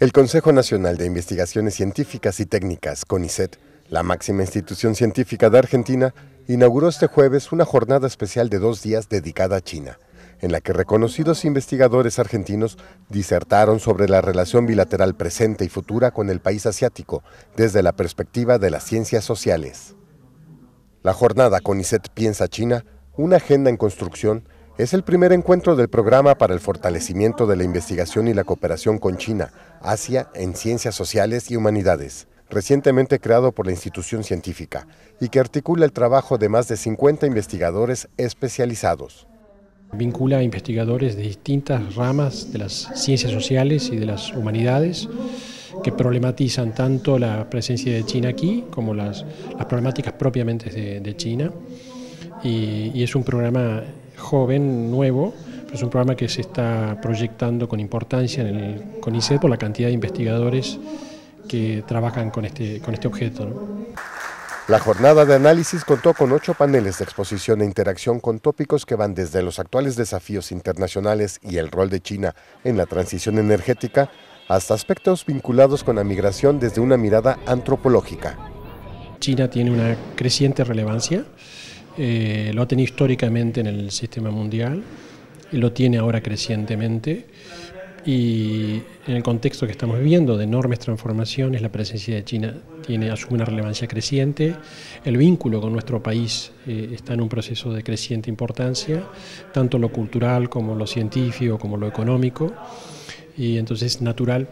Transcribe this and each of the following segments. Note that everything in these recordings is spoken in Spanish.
El Consejo Nacional de Investigaciones Científicas y Técnicas, CONICET, la máxima institución científica de Argentina, inauguró este jueves una jornada especial de dos días dedicada a China, en la que reconocidos investigadores argentinos disertaron sobre la relación bilateral presente y futura con el país asiático desde la perspectiva de las ciencias sociales. La jornada CONICET Piensa China, una agenda en construcción, es el primer encuentro del programa para el fortalecimiento de la investigación y la cooperación con China, Asia en Ciencias Sociales y Humanidades, recientemente creado por la institución científica y que articula el trabajo de más de 50 investigadores especializados. Vincula a investigadores de distintas ramas de las ciencias sociales y de las humanidades que problematizan tanto la presencia de China aquí como las, problemáticas propiamente de, China. Y, y es un programa joven, nuevo, es un programa que se está proyectando con importancia en el CONICET por la cantidad de investigadores que trabajan con este, con este objeto. La jornada de análisis contó con ocho paneles de exposición e interacción con tópicos que van desde los actuales desafíos internacionales y el rol de China en la transición energética hasta aspectos vinculados con la migración desde una mirada antropológica. China tiene una creciente relevancia eh, lo ha tenido históricamente en el sistema mundial, y lo tiene ahora crecientemente y en el contexto que estamos viviendo de enormes transformaciones, la presencia de China tiene, asume una relevancia creciente, el vínculo con nuestro país eh, está en un proceso de creciente importancia, tanto lo cultural como lo científico, como lo económico, y entonces es natural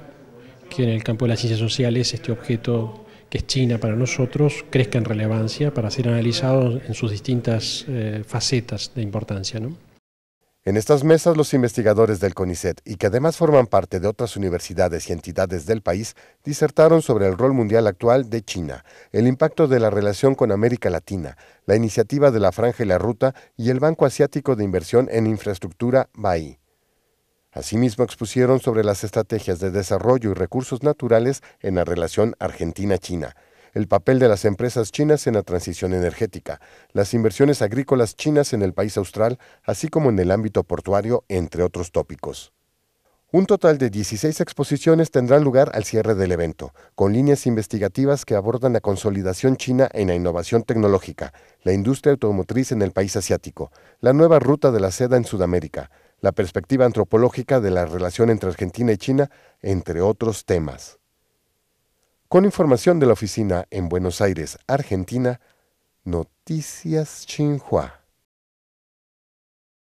que en el campo de las ciencias sociales este objeto que es China para nosotros, crezca en relevancia para ser analizado en sus distintas eh, facetas de importancia. En estas mesas, los investigadores del CONICET y que además forman parte de otras universidades y entidades del país, disertaron sobre el rol mundial actual de China, el impacto de la relación con América Latina, la iniciativa de la Franja y la Ruta y el Banco Asiático de Inversión en Infraestructura BAI. Asimismo, expusieron sobre las estrategias de desarrollo y recursos naturales en la relación Argentina-China, el papel de las empresas chinas en la transición energética, las inversiones agrícolas chinas en el país austral, así como en el ámbito portuario, entre otros tópicos. Un total de 16 exposiciones tendrán lugar al cierre del evento, con líneas investigativas que abordan la consolidación china en la innovación tecnológica, la industria automotriz en el país asiático, la nueva ruta de la seda en Sudamérica, la perspectiva antropológica de la relación entre Argentina y China, entre otros temas. Con información de la oficina en Buenos Aires, Argentina, Noticias Xinhua.